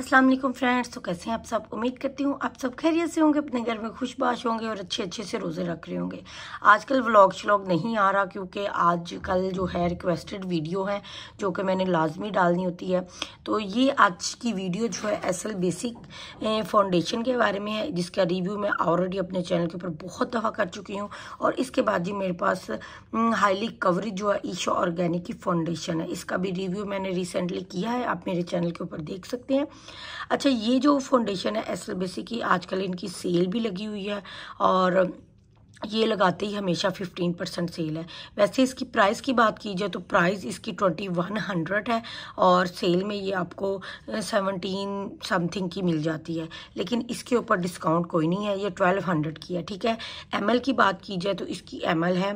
Aslam friends तो कैसे हैं आप सब उम्मीद करती हूँ आप सब खैरियत से होंगे अपने घर में खुशबाश होंगे और अच्छे अच्छे से रोज़े रख रहे होंगे आजकल व्लॉग श्लॉग नहीं आ रहा क्योंकि आज कल जो है रिक्वेस्टेड वीडियो है जो कि मैंने लाजमी डालनी होती है तो ये आज की वीडियो जो है एस बेसिक फाउंडेशन के बारे में है जिसका रिव्यू मैं ऑलरेडी अपने चैनल के ऊपर बहुत दफ़ा कर चुकी हूँ और इसके बाद जी मेरे पास हाईली कवरेज जो है ईशो ऑर्गेनिक की फाउंडेशन है इसका भी रिव्यू मैंने रिसेंटली किया है आप मेरे चैनल के ऊपर देख सकते हैं अच्छा ये जो फाउंडेशन है एस की आजकल इनकी सेल भी लगी हुई है और ये लगाते ही हमेशा 15 परसेंट सेल है वैसे इसकी प्राइस की बात की जाए तो प्राइस इसकी 2100 है और सेल में ये आपको 17 समथिंग की मिल जाती है लेकिन इसके ऊपर डिस्काउंट कोई नहीं है ये 1200 की है ठीक है एम की बात की जाए तो इसकी एम है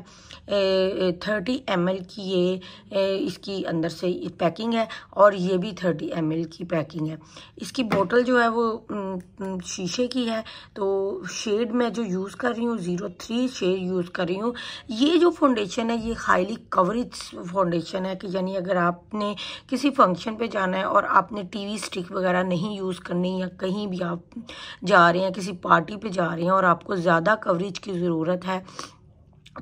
थर्टी एम की ये इसकी अंदर से पैकिंग है और ये भी थर्टी एम की पैकिंग है इसकी बोटल जो है वो शीशे की है तो शेड में जो यूज़ कर रही हूँ zero three three shade use कर रही हूँ ये जो फाउंडेशन है ये हाईली कवरेज फाउंडेशन है कि यानी अगर आपने किसी फंक्शन पे जाना है और आपने टीवी स्टिक वगैरह नहीं यूज़ करनी या कहीं भी आप जा रहे हैं किसी पार्टी पे जा रहे हैं और आपको ज़्यादा कवरेज की ज़रूरत है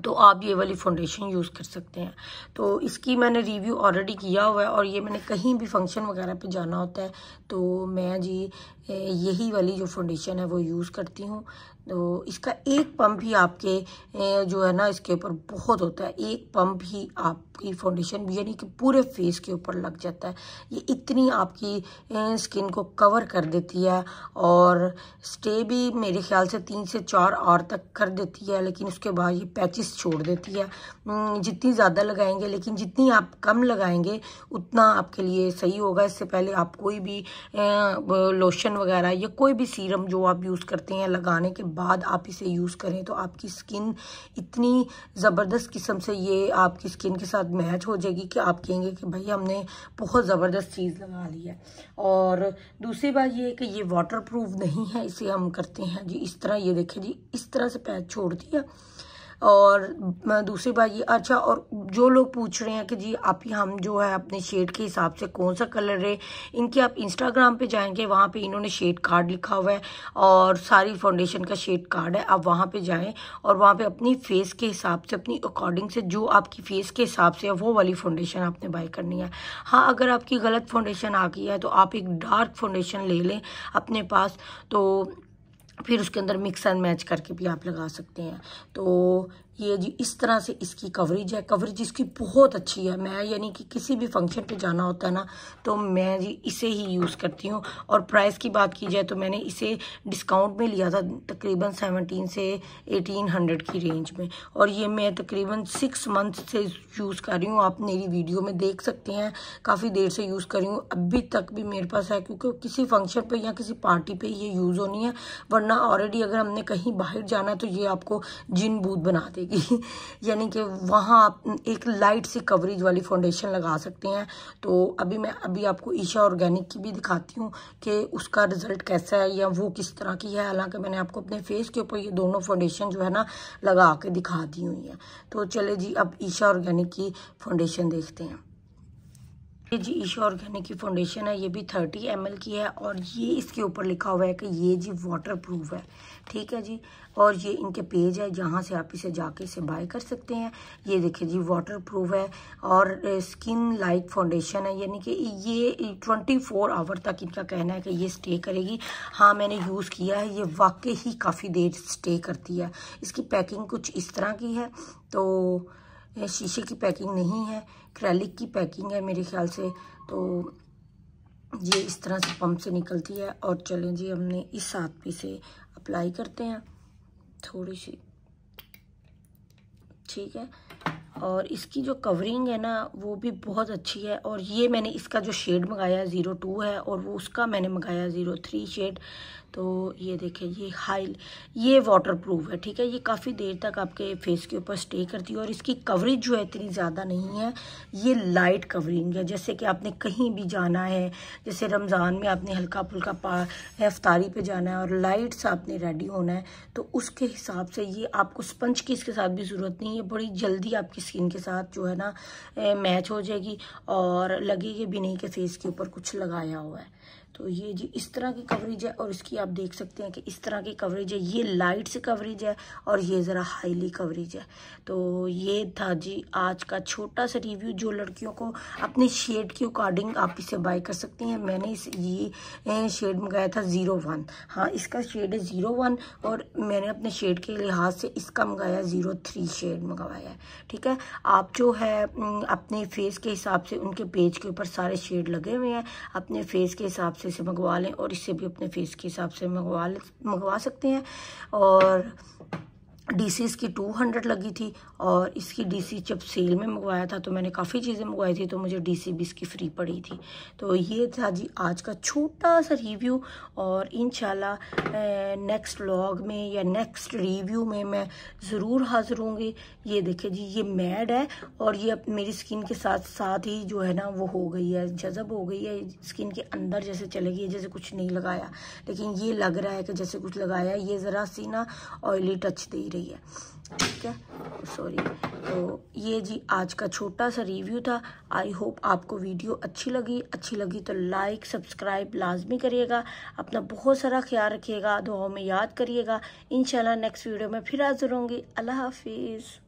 तो आप ये वाली फाउंडेशन यूज़ कर सकते हैं तो इसकी मैंने रिव्यू ऑलरेडी किया हुआ है और ये मैंने कहीं भी फंक्शन वगैरह पे जाना होता है तो मैं जी यही वाली जो फाउंडेशन है वो यूज़ करती हूँ तो इसका एक पम्प ही आपके जो है ना इसके ऊपर बहुत होता है एक पम्प ही आपकी फाउंडेशन यानी कि पूरे फेस के ऊपर लग जाता है ये इतनी आपकी स्किन को कवर कर देती है और स्टे भी मेरे ख्याल से तीन से चार आवर तक कर देती है लेकिन उसके बाद ये पैचेस छोड़ देती है जितनी ज़्यादा लगाएंगे लेकिन जितनी आप कम लगाएंगे उतना आपके लिए सही होगा इससे पहले आप कोई भी लोशन वगैरह या कोई भी सीरम जो आप यूज़ करते हैं लगाने के बाद आप इसे यूज़ करें तो आपकी स्किन इतनी ज़बरदस्त किस्म से ये आपकी स्किन के साथ मैच हो जाएगी कि आप कहेंगे कि भाई हमने बहुत ज़बरदस्त चीज़ लगा ली है और दूसरी बात ये है कि ये वाटर प्रूफ नहीं है इसे हम करते हैं जी इस तरह ये देखें जी इस तरह से पैच छोड़ दिया और दूसरी बात ये अच्छा और जो लोग पूछ रहे हैं कि जी आप हम जो है अपने शेड के हिसाब से कौन सा कलर है इनकी आप इंस्टाग्राम पे जाएंगे वहाँ पे इन्होंने शेड कार्ड लिखा हुआ है और सारी फाउंडेशन का शेड कार्ड है आप वहाँ पे जाएं और वहाँ पे अपनी फेस के हिसाब से अपनी अकॉर्डिंग से जो आपकी फेस के हिसाब से है वो वाली फाउंडेशन आपने बाई करनी है हाँ अगर आपकी गलत फाउंडेशन आ गई है तो आप एक डार्क फाउंडेशन ले लें अपने पास तो फिर उसके अंदर मिक्स एंड मैच करके भी आप लगा सकते हैं तो ये जी इस तरह से इसकी कवरेज है कवरेज इसकी बहुत अच्छी है मैं यानी कि किसी भी फंक्शन पे जाना होता है ना तो मैं जी इसे ही यूज़ करती हूँ और प्राइस की बात की जाए तो मैंने इसे डिस्काउंट में लिया था तकरीबन सेवनटीन से एटीन हंड्रेड की रेंज में और ये मैं तकरीबन सिक्स मंथ से यूज़ कर रही हूँ आप मेरी वीडियो में देख सकते हैं काफ़ी देर से यूज़ कर रही हूँ अभी तक भी मेरे पास है क्योंकि किसी फंक्शन पर या किसी पार्टी पर ये यूज़ होनी है वरना ऑलरेडी अगर हमने कहीं बाहर जाना है तो ये आपको जिन बूथ बना देगी जाएगी यानी कि वहाँ आप एक लाइट सी कवरेज वाली फाउंडेशन लगा सकते हैं तो अभी मैं अभी आपको ईशा ऑर्गेनिक की भी दिखाती हूँ कि उसका रिज़ल्ट कैसा है या वो किस तरह की है हालांकि मैंने आपको अपने फेस के ऊपर ये दोनों फाउंडेशन जो है ना लगा के दिखा दी हुई है तो चले जी अब ईशा ऑर्गेनिक की फाउंडेशन देखते हैं ये जी ईशा ऑर्गेनिक की फाउंडेशन है ये भी थर्टी एम की है और ये इसके ऊपर लिखा हुआ है कि ये जी वाटर प्रूफ है ठीक है जी और ये इनके पेज है जहाँ से आप इसे जाके इसे बाय कर सकते हैं ये देखिए जी वाटर प्रूफ है और स्किन लाइक फाउंडेशन है यानी कि ये ट्वेंटी फोर आवर तक इनका कहना है कि ये स्टे करेगी हाँ मैंने यूज़ किया है ये वाकई ही काफ़ी देर स्टे करती है इसकी पैकिंग कुछ इस तरह की है तो शीशे की पैकिंग नहीं है क्रैलिक की पैकिंग है मेरे ख्याल से तो ये इस तरह से पंप से निकलती है और चलें जी हमने इस हाथ पे से अप्लाई करते हैं थोड़ी सी ठीक है और इसकी जो कवरिंग है ना वो भी बहुत अच्छी है और ये मैंने इसका जो शेड मंगाया है ज़ीरो टू है और वो उसका मैंने मंगाया ज़ीरो थ्री शेड तो ये देखें ये हाई ये वाटर प्रूफ है ठीक है ये काफ़ी देर तक आपके फेस के ऊपर स्टे करती है और इसकी कवरेज जो है इतनी ज़्यादा नहीं है ये लाइट कवरिंग है जैसे कि आपने कहीं भी जाना है जैसे रमज़ान में आपने हल्का फुल्का पा रफ्तारी पर जाना है और लाइट से आपने रेडी होना है तो उसके हिसाब से ये आपको स्पंज की इसके साथ भी ज़रूरत नहीं है बड़ी जल्दी आपकी स्किन के साथ जो है ना मैच हो जाएगी और लगेगी भी नहीं कि फेस के ऊपर कुछ लगाया हुआ है तो ये जी इस तरह की कवरेज है और इसकी आप देख सकते हैं कि इस तरह की कवरेज है ये लाइट से कवरेज है और ये ज़रा हाईली कवरेज है तो ये था जी आज का छोटा सा रिव्यू जो लड़कियों को अपने शेड के अकॉर्डिंग आप इसे बाई कर सकते हैं मैंने इस ये शेड मंगाया था ज़ीरो वन हाँ इसका शेड है ज़ीरो वन और मैंने अपने शेड के लिहाज से इसका मंगाया ज़ीरो थ्री शेड मंगवाया है ठीक है आप जो है अपने फेस के हिसाब से उनके पेज के ऊपर सारे शेड लगे हुए हैं अपने फेस के हिसाब से इसे मंगवा लें और इससे भी अपने फेस के हिसाब से मंगवा मंगवा सकते हैं और डीसी इसकी टू हंड्रेड लगी थी और इसकी डीसी जब सेल में मंगवाया था तो मैंने काफ़ी चीज़ें मंगवाई थी तो मुझे डीसी भी इसकी फ्री पड़ी थी तो ये था जी आज का छोटा सा रिव्यू और इन नेक्स्ट व्लॉग में या नेक्स्ट रिव्यू में मैं ज़रूर हाज़िर हूँगी ये देखे जी ये मैड है और ये अब मेरी स्किन के साथ साथ ही जो है ना वो हो गई है जज़ब हो गई है स्किन के अंदर जैसे चले गई है जैसे कुछ नहीं लगाया लेकिन ये लग रहा है कि जैसे कुछ लगाया ये ज़रा सी ना ऑयली टच दे रही रही है ठीक है सॉरी तो ये जी आज का छोटा सा रिव्यू था आई होप आपको वीडियो अच्छी लगी अच्छी लगी तो लाइक सब्सक्राइब लाजमी करिएगा अपना बहुत सारा ख्याल रखिएगा दुआओं में याद करिएगा इन नेक्स्ट वीडियो में फिर हाजिर होंगी अल्लाह हाफिज़